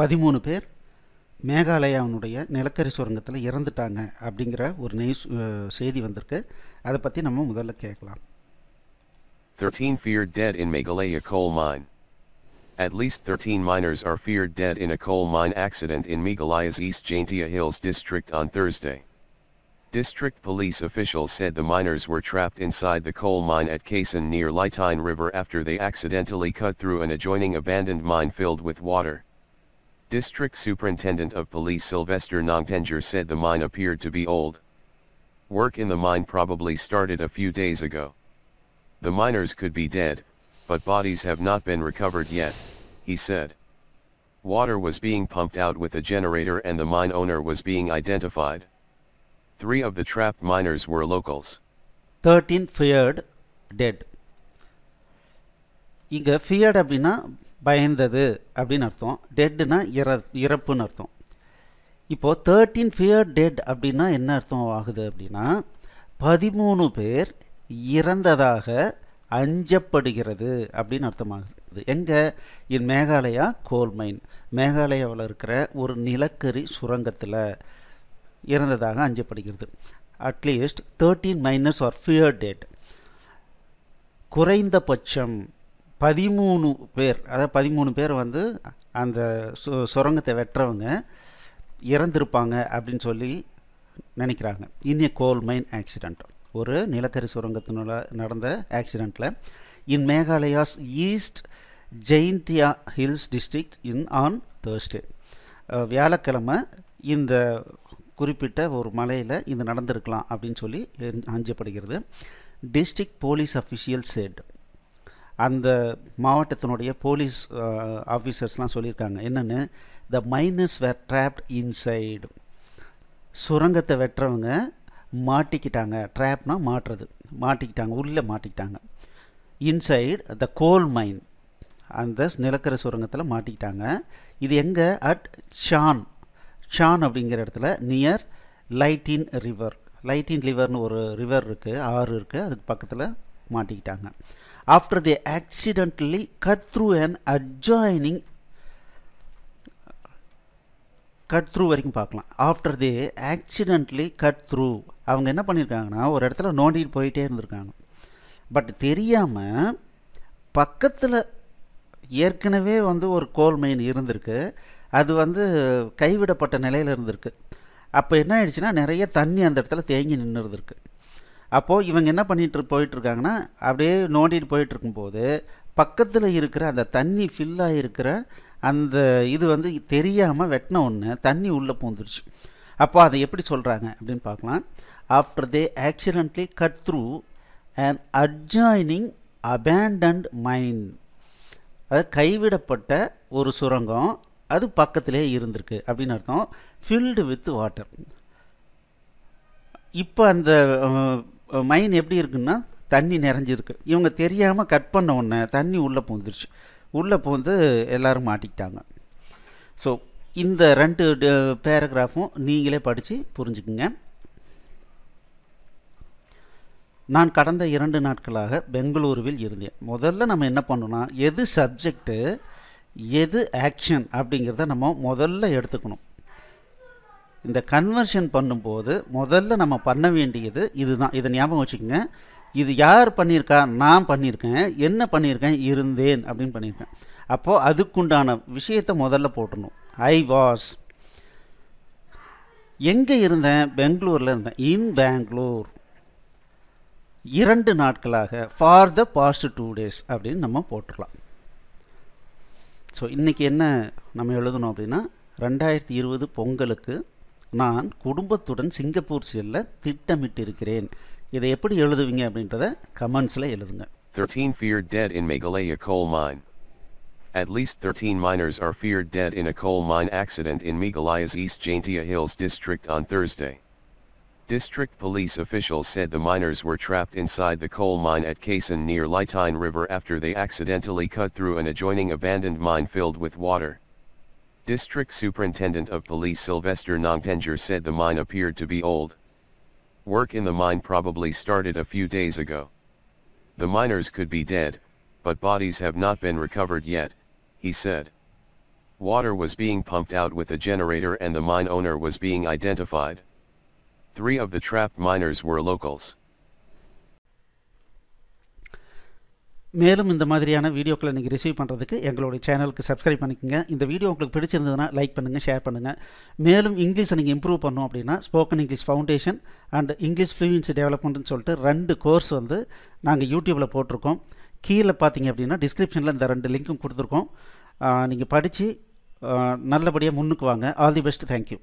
பதிமூணு பேர் மேகாலயாவினுடைய நிலக்கரி சுரங்கத்தில் இறந்துட்டாங்க அப்படிங்கிற ஒரு நியூஸ் செய்தி வந்திருக்கு அதை பற்றி நம்ம முதல்ல கேட்கலாம் 13 feared dead in Meghalaya coal mine. At least 13 miners are feared dead in a coal mine accident in Meghalaya's East Jaintia Hills district on Thursday. District police officials said the miners were trapped inside the coal mine at Kasan near Lightine River after they accidentally cut through an adjoining abandoned mine filled with water. District Superintendent of Police Sylvester Nongtenger said the mine appeared to be old. Work in the mine probably started a few days ago. The miners could be dead, but bodies have not been recovered yet, he said. Water was being pumped out with a generator and the mine owner was being identified. Three of the trapped miners were locals. 13 feared dead. இங்கே feared அப்படின்னா பயந்தது அப்படின்னு அர்த்தம் டெட்னா இற இறப்புன்னு அர்த்தம் இப்போது thirteen fear dead அப்படின்னா என்ன அர்த்தம் ஆகுது அப்படின்னா பதிமூணு பேர் இறந்ததாக அஞ்சப்படுகிறது அப்படின்னு அர்த்தமாகுது எங்கே இன் மேகாலயா கோல்மைன் மேகாலயாவில் இருக்கிற ஒரு நிலக்கரி சுரங்கத்தில் இறந்ததாக அஞ்சப்படுகிறது at least thirteen miners are fear dead குறைந்தபட்சம் பதிமூணு பேர் அதாவது பதிமூணு பேர் வந்து அந்த சு சுரங்கத்தை வெட்டுறவங்க இறந்துருப்பாங்க அப்படின்னு சொல்லி நினைக்கிறாங்க இன் ஏ கோல் மைன் ஆக்சிடெண்ட் ஒரு நிலக்கரி சுரங்கத்தினால நடந்த ஆக்சிடெண்ட்டில் in Meghalaya's East Jaintia Hills district in on Thursday வியாழக்கிழமை இந்த குறிப்பிட்ட ஒரு மலையில் இது நடந்திருக்கலாம் அப்படின்னு சொல்லி அஞ்சப்படுகிறது டிஸ்ட்ரிக்ட் போலீஸ் அஃபிஷியல் செட் அந்த மாவட்டத்தினுடைய போலீஸ் ஆஃபீஸர்ஸ்லாம் சொல்லியிருக்காங்க என்னென்னு the miners were trapped inside சுரங்கத்தை வெட்டுறவங்க மாட்டிக்கிட்டாங்க ட்ராப்னால் மாட்டுறது மாட்டிக்கிட்டாங்க உள்ளே மாட்டிக்கிட்டாங்க இன்சைடு த கோல் மைன் அந்த நிலக்கரி சுரங்கத்தில் மாட்டிக்கிட்டாங்க இது எங்கே அட் ஷான் ஷான் அப்படிங்கிற இடத்துல நியர் லைட்டின் ரிவர் லைட்டின் ரிவர்னு ஒரு ரிவர் இருக்குது ஆறு இருக்குது அதுக்கு பக்கத்தில் மாட்டிக்கிட்டாங்க after they accidentally cut through an adjoining cut through வரைக்கும் பார்க்கலாம் after the accidentally cut through அவங்க என்ன பண்ணியிருக்காங்கன்னா ஒரு இடத்துல நோண்டிட்டு போயிட்டே இருந்திருக்காங்க பட் தெரியாமல் பக்கத்தில் ஏற்கனவே வந்து ஒரு கோல் மெயின் இருந்திருக்கு அது வந்து கைவிடப்பட்ட நிலையில் இருந்திருக்கு அப்போ என்ன ஆயிடுச்சுன்னா நிறைய தண்ணி அந்த இடத்துல தேங்கி நின்றுருந்துருக்கு அப்போது இவங்க என்ன பண்ணிட்டு போயிட்டுருக்காங்கன்னா அப்படியே நோண்டிட்டு போயிட்டுருக்கும்போது பக்கத்தில் இருக்கிற அந்த தண்ணி ஃபில்லாக இருக்கிற அந்த இது வந்து தெரியாமல் வெட்டின ஒன்று தண்ணி உள்ளே பூந்துருச்சு அப்போ அதை எப்படி சொல்கிறாங்க அப்படின்னு பார்க்கலாம் after they accidentally cut through and adjoining abandoned mine அதாவது கைவிடப்பட்ட ஒரு சுரங்கம் அது பக்கத்திலே இருந்திருக்கு அப்படின்னு அர்த்தம் ஃபில்டு வித் வாட்டர் இப்போ அந்த மைன் எப்படி இருக்குன்னா தண்ணி நிறைஞ்சிருக்கு இவங்க தெரியாமல் கட் பண்ண உடனே தண்ணி உள்ளே பூந்துருச்சு உள்ளே பூந்து எல்லோரும் மாட்டிக்கிட்டாங்க ஸோ இந்த ரெண்டு பேராகிராஃபும் நீங்களே படித்து புரிஞ்சுக்குங்க நான் கடந்த இரண்டு நாட்களாக பெங்களூருவில் இருந்தேன் முதல்ல நம்ம என்ன பண்ணோன்னா எது சப்ஜெக்டு எது ஆக்ஷன் அப்படிங்கிறத நம்ம முதல்ல எடுத்துக்கணும் இந்த கன்வர்ஷன் பண்ணும்போது முதல்ல நம்ம பண்ண வேண்டியது இதுதான் இதை ஞாபகம் வச்சுக்கோங்க இது யார் பண்ணியிருக்கா நான் பண்ணியிருக்கேன் என்ன பண்ணியிருக்கேன் இருந்தேன் அப்படின்னு பண்ணியிருக்கேன் அப்போது அதுக்குண்டான விஷயத்தை முதல்ல போட்டணும் ஐ வாஸ் எங்கே இருந்தேன் பெங்களூரில் இருந்தேன் இன் பெங்களூர் இரண்டு நாட்களாக for the past two days அப்படின்னு நம்ம போட்டுடலாம் ஸோ இன்றைக்கி என்ன நம்ம எழுதணும் அப்படின்னா ரெண்டாயிரத்தி இருபது பொங்கலுக்கு நான் குடும்பத்துடன் சிங்கப்பூர் செல்ல திட்டமிட்டிருக்கிறேன் இதை எப்படி எழுதுவீங்க அப்படின்றத கமெண்ட்ஸில் எழுதுங்க 13 feared dead in Meghalaya coal mine. At least 13 miners are feared dead in a coal mine accident in Meghalaya's East Jaintia Hills district on Thursday. District police officials said the miners were trapped inside the coal mine at Kason near Lightine River after they accidentally cut through an adjoining abandoned mine filled with water. District Superintendent of Police Sylvester Nongtenger said the mine appeared to be old. Work in the mine probably started a few days ago. The miners could be dead, but bodies have not been recovered yet, he said. Water was being pumped out with a generator and the mine owner was being identified. Three of the trapped miners were locals. மேலும் இந்த மாதிரியான வீடியோக்களை நீங்கள் receive பண்ணுறதுக்கு எங்களுடைய சேனலுக்கு subscribe பண்ணிக்கோங்க இந்த வீடியோ உங்களுக்கு பிடிச்சிருந்ததுனா லைக் பண்ணுங்கள் ஷேர் பண்ணுங்கள் மேலும் இங்கிலீஷை நீங்கள் இம்ப்ரூவ் பண்ணோம் அப்படின்னா spoken English foundation and English fluency டெவலப்மெண்ட்னு சொல்லிட்டு ரெண்டு கோர்ஸ் வந்து நாங்கள் யூடியூப்பில் போட்டிருக்கோம் கீழே பார்த்தீங்க அப்படின்னா டிஸ்கிரிப்ஷனில் இந்த ரெண்டு லிங்க்கும் கொடுத்துருக்கோம் நீங்கள் படித்து நல்லபடியாக முன்னுக்கு வாங்க ஆல் தி பெஸ்ட் தேங்க்யூ